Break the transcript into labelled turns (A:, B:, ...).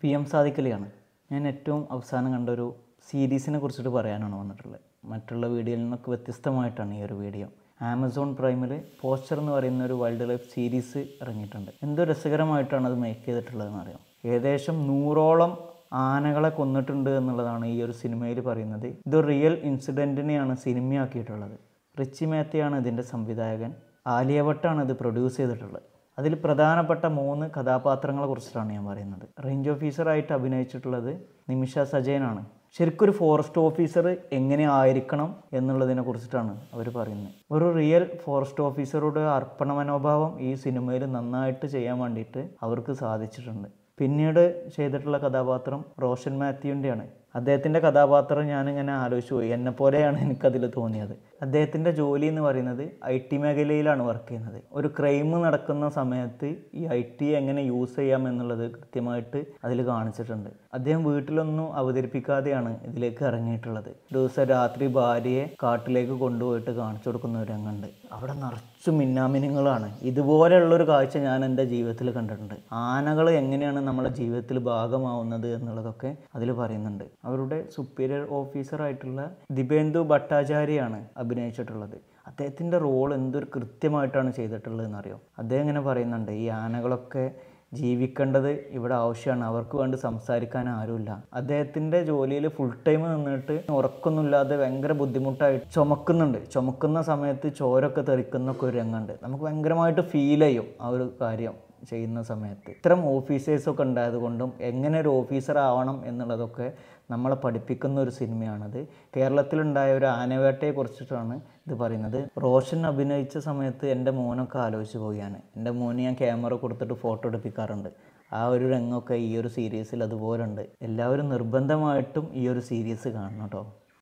A: P M സാധിക്കലിയാണ് ഞാൻ ഏറ്റവും അവസാനം കണ്ടൊരു സീരീസിനെ കുറിച്ചിട്ട് പറയാനാണ് വന്നിട്ടുള്ളത് മറ്റുള്ള വീഡിയോയിൽ നിന്നൊക്കെ വ്യത്യസ്തമായിട്ടാണ് ഈ ഒരു വീഡിയോ ആമസോൺ പ്രൈമിൽ പോസ്റ്റർ എന്ന് പറയുന്ന ഒരു വൈൽഡ് ലൈഫ് സീരീസ് ഇറങ്ങിയിട്ടുണ്ട് എന്തോ രസകരമായിട്ടാണ് അത് മേക്ക് ചെയ്തിട്ടുള്ളതെന്ന് അറിയാം ഏകദേശം നൂറോളം ആനകളെ കൊന്നിട്ടുണ്ട് എന്നുള്ളതാണ് ഈ ഒരു സിനിമയിൽ പറയുന്നത് ഇത് റിയൽ ഇൻസിഡൻറ്റിനെയാണ് സിനിമയാക്കിയിട്ടുള്ളത് റിച്ചി മേത്തയാണ് ഇതിൻ്റെ സംവിധായകൻ ആലിയ ഭട്ടാണ് ഇത് പ്രൊഡ്യൂസ് ചെയ്തിട്ടുള്ളത് അതിൽ പ്രധാനപ്പെട്ട മൂന്ന് കഥാപാത്രങ്ങളെ കുറിച്ചിട്ടാണ് ഞാൻ പറയുന്നത് റേഞ്ച് ഓഫീസറായിട്ട് അഭിനയിച്ചിട്ടുള്ളത് നിമിഷ സജയനാണ് ശരിക്കൊരു ഫോറസ്റ്റ് ഓഫീസർ എങ്ങനെ ആയിരിക്കണം എന്നുള്ളതിനെ കുറിച്ചിട്ടാണ് അവർ പറയുന്നത് ഒരു റിയൽ ഫോറസ്റ്റ് ഓഫീസറുടെ അർപ്പണ മനോഭാവം ഈ സിനിമയിൽ നന്നായിട്ട് ചെയ്യാൻ വേണ്ടിയിട്ട് അവർക്ക് സാധിച്ചിട്ടുണ്ട് പിന്നീട് ചെയ്തിട്ടുള്ള കഥാപാത്രം റോഷൻ മാത്യുവിൻ്റെയാണ് അദ്ദേഹത്തിൻ്റെ കഥാപാത്രം ഞാനിങ്ങനെ ആലോചിച്ചു പോയി എന്നെപ്പോലെയാണ് എനിക്കതിൽ തോന്നിയത് അദ്ദേഹത്തിൻ്റെ ജോലി എന്ന് പറയുന്നത് ഐ ടി മേഖലയിലാണ് വർക്ക് ചെയ്യുന്നത് ഒരു ക്രൈം നടക്കുന്ന സമയത്ത് ഈ ഐ ടി എങ്ങനെ യൂസ് ചെയ്യാം എന്നുള്ളത് കൃത്യമായിട്ട് അതിൽ കാണിച്ചിട്ടുണ്ട് അദ്ദേഹം വീട്ടിലൊന്നും അവതരിപ്പിക്കാതെയാണ് ഇതിലേക്ക് ഇറങ്ങിയിട്ടുള്ളത് ദിവസം രാത്രി ഭാര്യയെ കാട്ടിലേക്ക് കൊണ്ടുപോയിട്ട് കാണിച്ചു കൊടുക്കുന്ന ഒരു രംഗമുണ്ട് അവിടെ നിറച്ചു മിന്നാമിനങ്ങളാണ് ഇതുപോലെയുള്ളൊരു കാഴ്ച ഞാൻ എൻ്റെ ജീവിതത്തിൽ കണ്ടിട്ടുണ്ട് ആനകൾ എങ്ങനെയാണ് നമ്മുടെ ജീവിതത്തിൽ ഭാഗമാവുന്നത് എന്നുള്ളതൊക്കെ അതിൽ പറയുന്നുണ്ട് അവരുടെ സുപ്പീരിയർ ഓഫീസറായിട്ടുള്ള ദിബേന്ദു ഭട്ടാചാര്യയാണ് അഭിനയിച്ചിട്ടുള്ളത് അദ്ദേഹത്തിൻ്റെ റോൾ എന്തൊരു കൃത്യമായിട്ടാണ് ചെയ്തിട്ടുള്ളതെന്ന് അറിയാം അദ്ദേഹം ഇങ്ങനെ പറയുന്നുണ്ട് ഈ ആനകളൊക്കെ ജീവിക്കേണ്ടത് ഇവിടെ ആവശ്യമാണ് അവർക്ക് വേണ്ടി സംസാരിക്കാൻ ആരുമില്ല അദ്ദേഹത്തിൻ്റെ ജോലിയിൽ ഫുൾ ടൈം നിന്നിട്ട് ഉറക്കൊന്നുമില്ലാതെ ഭയങ്കര ബുദ്ധിമുട്ടായിട്ട് ചുമക്കുന്നുണ്ട് ചുമക്കുന്ന സമയത്ത് ചോരൊക്കെ തെറിക്കുന്നൊക്കെ ഒരു രംഗമുണ്ട് നമുക്ക് ഭയങ്കരമായിട്ട് ഫീൽ ചെയ്യും ആ ഒരു കാര്യം ചെയ്യുന്ന സമയത്ത് ഇത്തരം ഓഫീസേഴ്സൊക്കെ ഉണ്ടായതുകൊണ്ടും എങ്ങനെ ഒരു ഓഫീസർ ആവണം എന്നുള്ളതൊക്കെ നമ്മളെ പഠിപ്പിക്കുന്ന ഒരു സിനിമയാണത് കേരളത്തിലുണ്ടായ ഒരു ആനവേട്ടയെ കുറിച്ചിട്ടാണ് ഇത് പറയുന്നത് റോഷൻ അഭിനയിച്ച സമയത്ത് എൻ്റെ മോനൊക്കെ ആലോചിച്ച് പോവുകയാണ് എൻ്റെ മോന് ഞാൻ ക്യാമറ കൊടുത്തിട്ട് ഫോട്ടോ എടുപ്പിക്കാറുണ്ട് ആ ഒരു രംഗമൊക്കെ ഈ ഒരു സീരീസിൽ അതുപോലെ ഉണ്ട് എല്ലാവരും നിർബന്ധമായിട്ടും ഈ ഒരു സീരീസ് കാണണം കേട്ടോ